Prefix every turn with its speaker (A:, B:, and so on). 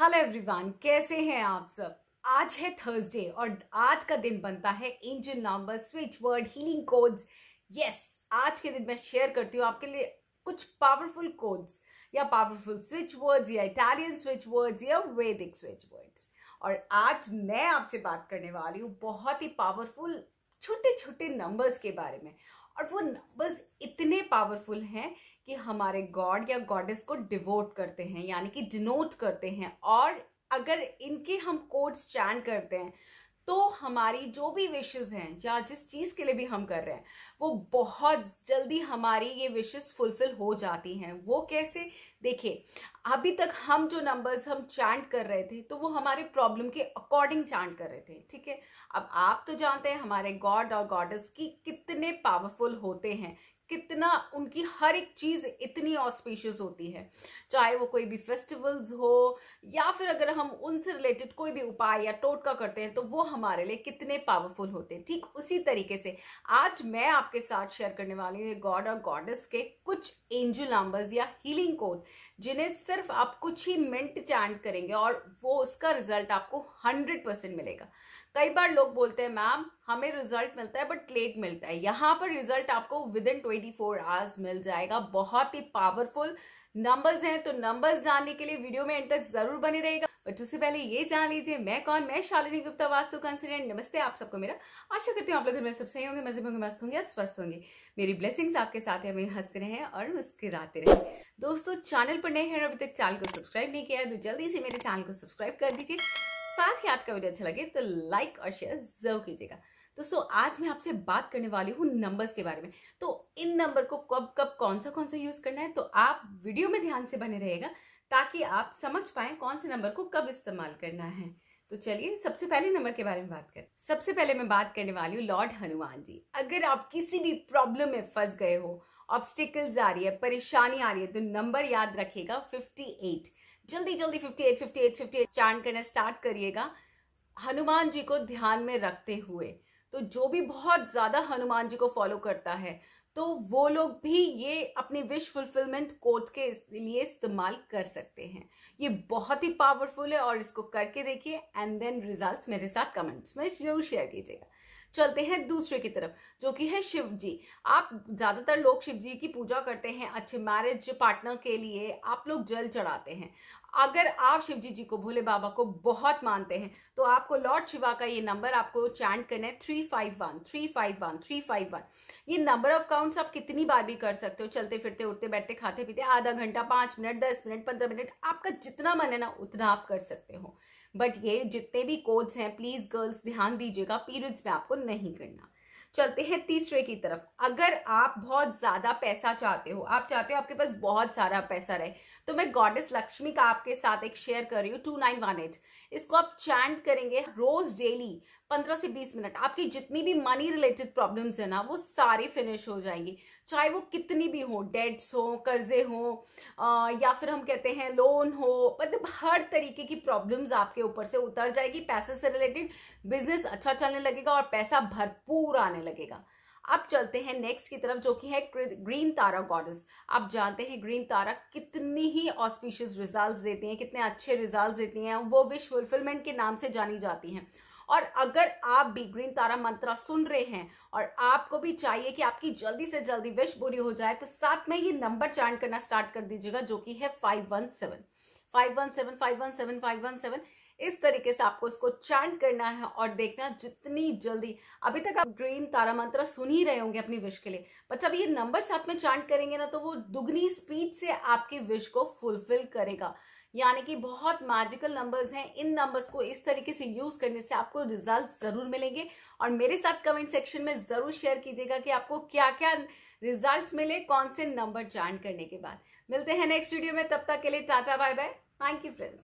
A: hello everyone कैसे हैं आप सब आज है थर्सडे और आज का दिन बनता है angel number switch word healing codes yes आज के दिन मैं शेयर करती हूँ आपके लिए कुछ पावरफुल कोड्स या पावरफुल स्विच वर्ड्स या इटालियन स्विच वर्ड्स या वैदिक स्विच वर्ड्स और आज मैं आपसे बात करने वाली हूँ बहुत ही पावरफुल छोटे छोटे नंबर्स के बारे में और वो नंबर्स इतने पावरफुल हैं कि हमारे गॉड या गॉडेस को डिवोट करते हैं यानी कि डिनोट करते हैं और अगर इनके हम कोड्स चैन करते हैं तो हमारी जो भी विशेज हैं या जिस चीज़ के लिए भी हम कर रहे हैं वो बहुत जल्दी हमारी ये विशेज फुलफिल हो जाती हैं वो कैसे देखिए अभी तक हम जो नंबर्स हम चैंट कर रहे थे तो वो हमारे प्रॉब्लम के अकॉर्डिंग चैंट कर रहे थे ठीक है अब आप तो जानते हैं हमारे गॉड और गॉडस की कितने पावरफुल होते हैं कितना उनकी हर एक चीज़ इतनी ऑस्पिशियस होती है चाहे वो कोई भी फेस्टिवल्स हो या फिर अगर हम उनसे रिलेटेड कोई भी उपाय या टोटका करते हैं तो वो हमारे लिए कितने पावरफुल होते हैं ठीक उसी तरीके से आज मैं आपके साथ शेयर करने वाली हूँ गॉड और गॉडेस के कुछ एंजल नंबर्स या हीलिंग कोड जिन्हें सिर्फ आप कुछ ही मिनट चैंड करेंगे और वो उसका रिजल्ट आपको हंड्रेड परसेंट मिलेगा कई बार लोग बोलते हैं मैम हमें रिजल्ट मिलता है बट लेट मिलता है यहाँ पर रिजल्ट आपको within twenty twenty four hours मिल जाएगा बहुत ही पावरफुल नंबर्स हैं तो नंबर्स जानने के लिए वीडियो में एंड तक जरूर बने रहेगा बट उससे पहले ये जान लीजिए मैं कौन मैं शालिनी गुप्ता वास्तु कंसल्टेंट नमस्ते आप सबको मेरा आशा करती हूँ आप लोग घर में सब सही होंगे मजे होंगे मस्त होंगे और स्वस्थ होंगे मेरी ब्लेसिंग्स आपके साथ है हमें हंसते रहें और मुस्कराते रहें दोस्तों चैनल पर नए हैं अभी तक चैनल को सब्सक्राइब नहीं किया है तो जल्दी से मेरे चैनल को सब्सक्राइब कर दीजिए साथ ही आज का वीडियो अच्छा लगे तो लाइक और शेयर जरूर कीजिएगा दोस्तों आज मैं आपसे बात करने वाली हूँ नंबर्स के बारे में तो इन नंबर को कब कब कौन सा कौन सा यूज करना है तो आप वीडियो में ध्यान से बने रहेगा ताकि आप समझ पाए कौन से नंबर को कब इस्तेमाल करना है तो चलिए सबसे पहले नंबर के बारे में बात करें सबसे पहले मैं बात करने वाली हूँ लॉर्ड हनुमान जी अगर आप किसी भी प्रॉब्लम में फंस गए हो ऑब्स्टिकल्स आ रही है परेशानी आ रही है तो नंबर याद रखिएगा एट जल्दी जल्दी fifty fifty eight eight fifty eight chart करना स्टार्ट करिएगा हनुमान जी को ध्यान में रखते हुए तो जो भी बहुत ज़्यादा हनुमान जी को फॉलो करता है तो वो लोग भी ये अपनी विश फुलफिलमेंट कोट के लिए इस्तेमाल कर सकते हैं ये बहुत ही पावरफुल है और इसको करके देखिए एंड देन रिजल्ट्स मेरे साथ कमेंट्स में जरूर शेयर कीजिएगा चलते हैं दूसरे की तरफ जो कि है शिव जी आप ज़्यादातर लोग शिव जी की पूजा करते हैं अच्छे मैरिज पार्टनर के लिए आप लोग जल चढ़ाते हैं अगर आप शिव जी जी को भोले बाबा को बहुत मानते हैं तो आपको लॉर्ड शिवा का ये नंबर आपको चैंट करना है three five one three five one three five one ये नंबर ऑफ काउंट्स आप कितनी बार भी कर सकते हो चलते फिरते उठते बैठते खाते पीते आधा घंटा पाँच मिनट दस मिनट पंद्रह मिनट आपका जितना मन है ना उतना आप कर सकते हो बट ये जितने भी कोड्स हैं प्लीज़ गर्ल्स ध्यान दीजिएगा पीरियड्स में आपको नहीं करना चलते हैं तीसरे की तरफ अगर आप बहुत ज़्यादा पैसा चाहते हो आप चाहते हो आपके पास बहुत सारा पैसा रहे तो मैं गॉडेस लक्ष्मी का आपके साथ एक शेयर कर रही हूँ टू नाइन वन एट इसको आप चैंट करेंगे रोज डेली पंद्रह से बीस मिनट आपकी जितनी भी मनी रिलेटेड प्रॉब्लम्स है ना वो सारी फिनिश हो जाएंगी चाहे वो कितनी भी हो डेट्स हो कर्जे हो आ, या फिर हम कहते हैं लोन हो मतलब हर तरीके की प्रॉब्लम्स आपके ऊपर से उतर जाएगी पैसे से रिलेटेड बिजनेस अच्छा चलने लगेगा और पैसा भरपूर आने लगेगा अब चलते हैं नेक्स्ट की तरफ जो कि है ग्रीन तारा गॉडेस आप जानते हैं ग्रीन तारा कितनी ही ऑस्पिशियस रिजल्ट्स देती हैं कितने अच्छे रिजल्ट्स देती हैं वो विश फुलफिलमेंट के नाम से जानी जाती हैं और अगर आप भी ग्रीन तारा मंत्रा सुन रहे हैं और आपको भी चाहिए कि आपकी जल्दी से जल्दी विश पूरी हो जाए तो साथ में ये नंबर चार्ट करना स्टार्ट कर दीजिएगा जो कि है five one seven five one seven five one seven five one seven इस तरीके से आपको इसको चैंट करना है और देखना जितनी जल्दी अभी तक आप ग्रीन तारा मंत्र सुन ही रहे होंगे अपनी विश के लिए बट जब ये नंबर साथ में चैंट करेंगे ना तो वो दुगनी स्पीड से आपकी विश को फुलफिल करेगा यानी कि बहुत मैजिकल नंबर्स हैं इन नंबर्स को इस तरीके से यूज करने से आपको रिजल्ट जरूर मिलेंगे और मेरे साथ कमेंट सेक्शन में जरूर शेयर कीजिएगा कि आपको क्या क्या रिजल्ट्स मिले कौन से नंबर ज्वाइन करने के बाद मिलते हैं नेक्स्ट वीडियो में तब तक के लिए tata bye bye thank you friends